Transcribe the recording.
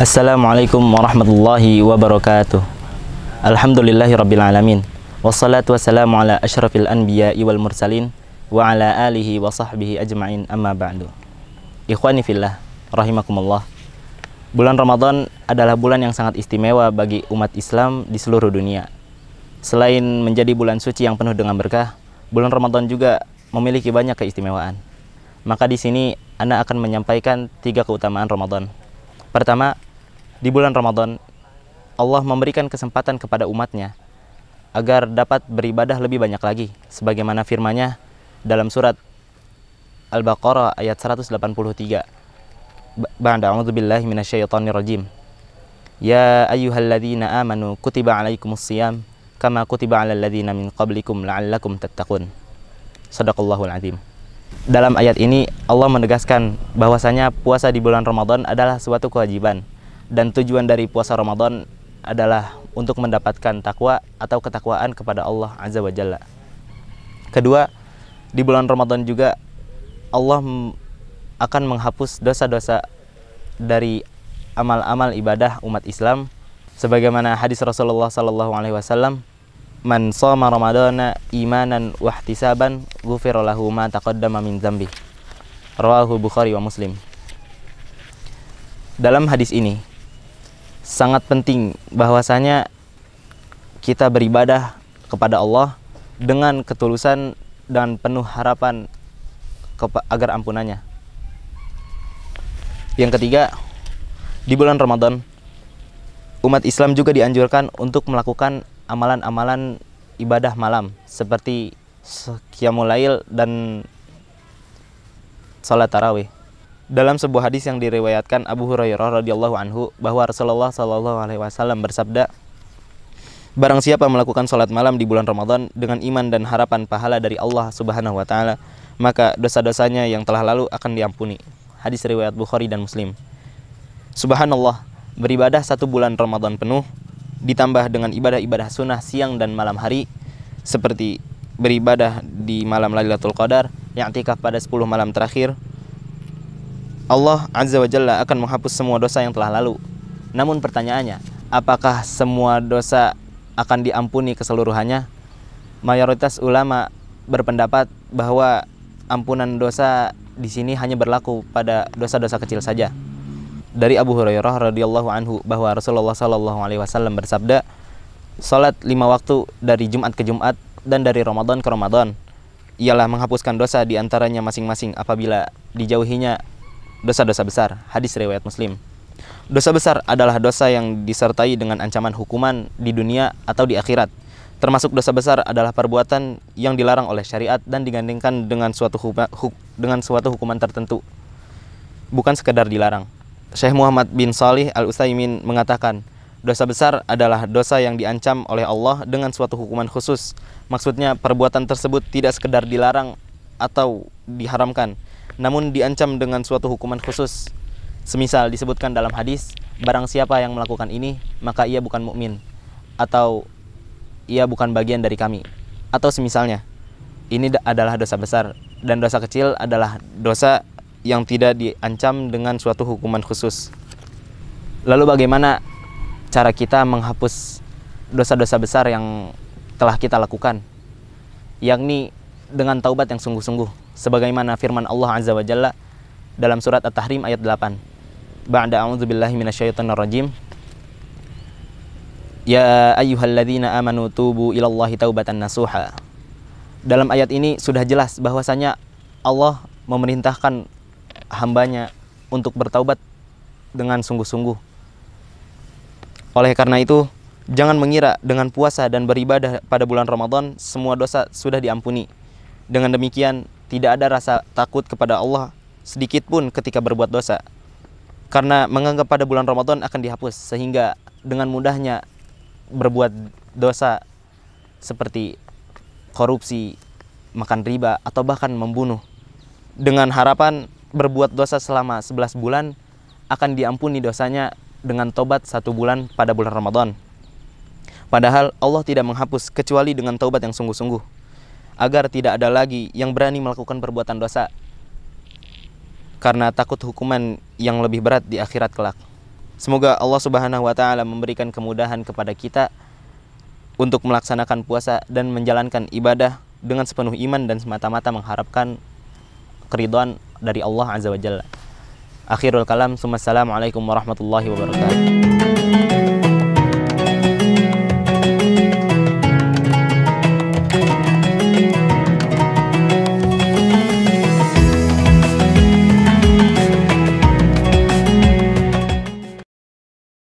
Assalamualaikum warahmatullahi wabarakatuh Alhamdulillahi rabbil alamin Wassalatu wassalamu ala ashrafil anbiya wal mursalin Wa ala alihi wa sahbihi ajma'in amma ba'du Ikhwani fillah, rahimakumullah Bulan Ramadan adalah bulan yang sangat istimewa bagi umat Islam di seluruh dunia Selain menjadi bulan suci yang penuh dengan berkah Bulan Ramadan juga memiliki banyak keistimewaan Maka di sini, Anda akan menyampaikan tiga keutamaan Ramadan Pertama, di bulan Ramadan, Allah memberikan kesempatan kepada umatnya agar dapat beribadah lebih banyak lagi. Sebagaimana firmanya dalam surat Al-Baqarah ayat 183. Ba'da a'udzubillahi billahi minasyaitonir rajim. Ya ayyuhalladzina amanu kutiba alaikumus siyam kama kutiba alal ladzina min qablikum la'allakum tattaqun. Sadaqallahul 'adzim. Dalam ayat ini Allah menegaskan bahwasanya puasa di bulan Ramadan adalah suatu kewajiban dan tujuan dari puasa Ramadan adalah untuk mendapatkan takwa atau ketakwaan kepada Allah Azza wa Jalla. Kedua, di bulan Ramadan juga Allah akan menghapus dosa-dosa dari amal-amal ibadah umat Islam sebagaimana hadis Rasulullah sallallahu alaihi wasallam man shoma ramadana imanan wahtisaban ghufira ma taqaddama min dzambi rawahu bukhari wa muslim dalam hadis ini sangat penting bahwasanya kita beribadah kepada Allah dengan ketulusan dan penuh harapan agar ampunannya. Yang ketiga, di bulan Ramadan, umat Islam juga dianjurkan untuk melakukan amalan-amalan ibadah malam seperti qiyamul lail dan salat tarawih dalam sebuah hadis yang diriwayatkan Abu Hurairah radhiyallahu anhu bahwa Rasulullah shallallahu alaihi wasallam bersabda Barang siapa melakukan sholat malam di bulan Ramadan dengan iman dan harapan pahala dari Allah Subhanahu wa taala, maka dosa-dosanya yang telah lalu akan diampuni. Hadis riwayat Bukhari dan Muslim. Subhanallah, beribadah satu bulan Ramadan penuh ditambah dengan ibadah-ibadah sunnah siang dan malam hari seperti beribadah di malam Lailatul Qadar, yang tika pada 10 malam terakhir, Allah Azza wa Jalla akan menghapus semua dosa yang telah lalu. Namun pertanyaannya, apakah semua dosa akan diampuni keseluruhannya? Mayoritas ulama berpendapat bahwa ampunan dosa di sini hanya berlaku pada dosa-dosa kecil saja. Dari Abu Hurairah radhiyallahu anhu bahwa Rasulullah shallallahu alaihi wasallam bersabda, "Salat lima waktu dari Jumat ke Jumat dan dari Ramadan ke Ramadan ialah menghapuskan dosa di antaranya masing-masing apabila dijauhinya dosa-dosa besar. Hadis riwayat Muslim. Dosa besar adalah dosa yang disertai dengan ancaman hukuman di dunia atau di akhirat. Termasuk dosa besar adalah perbuatan yang dilarang oleh syariat dan digandingkan dengan suatu hukuma, huk, dengan suatu hukuman tertentu. Bukan sekedar dilarang. Syekh Muhammad bin Salih Al-Utsaimin mengatakan, dosa besar adalah dosa yang diancam oleh Allah dengan suatu hukuman khusus. Maksudnya perbuatan tersebut tidak sekedar dilarang atau diharamkan, namun diancam dengan suatu hukuman khusus. Semisal disebutkan dalam hadis, barang siapa yang melakukan ini, maka ia bukan mukmin atau ia bukan bagian dari kami. Atau semisalnya, ini adalah dosa besar dan dosa kecil adalah dosa yang tidak diancam dengan suatu hukuman khusus. Lalu bagaimana cara kita menghapus dosa-dosa besar yang telah kita lakukan? Yakni dengan taubat yang sungguh-sungguh sebagaimana firman Allah Azza wa Jalla dalam surat At-Tahrim ayat 8 Ba'da a'udzu billahi minasyaitonir rajim Ya ayyuhalladzina amanu tubu ilallahi taubatan nasuha Dalam ayat ini sudah jelas bahwasanya Allah memerintahkan hambanya untuk bertaubat dengan sungguh-sungguh Oleh karena itu jangan mengira dengan puasa dan beribadah pada bulan Ramadan semua dosa sudah diampuni dengan demikian, tidak ada rasa takut kepada Allah sedikit pun ketika berbuat dosa. Karena menganggap pada bulan Ramadan akan dihapus sehingga dengan mudahnya berbuat dosa seperti korupsi, makan riba atau bahkan membunuh. Dengan harapan berbuat dosa selama 11 bulan akan diampuni dosanya dengan tobat satu bulan pada bulan Ramadan. Padahal Allah tidak menghapus kecuali dengan taubat yang sungguh-sungguh agar tidak ada lagi yang berani melakukan perbuatan dosa karena takut hukuman yang lebih berat di akhirat kelak. Semoga Allah Subhanahu wa taala memberikan kemudahan kepada kita untuk melaksanakan puasa dan menjalankan ibadah dengan sepenuh iman dan semata-mata mengharapkan keriduan dari Allah Azza wa Jalla. Akhirul kalam, Assalamualaikum warahmatullahi wabarakatuh.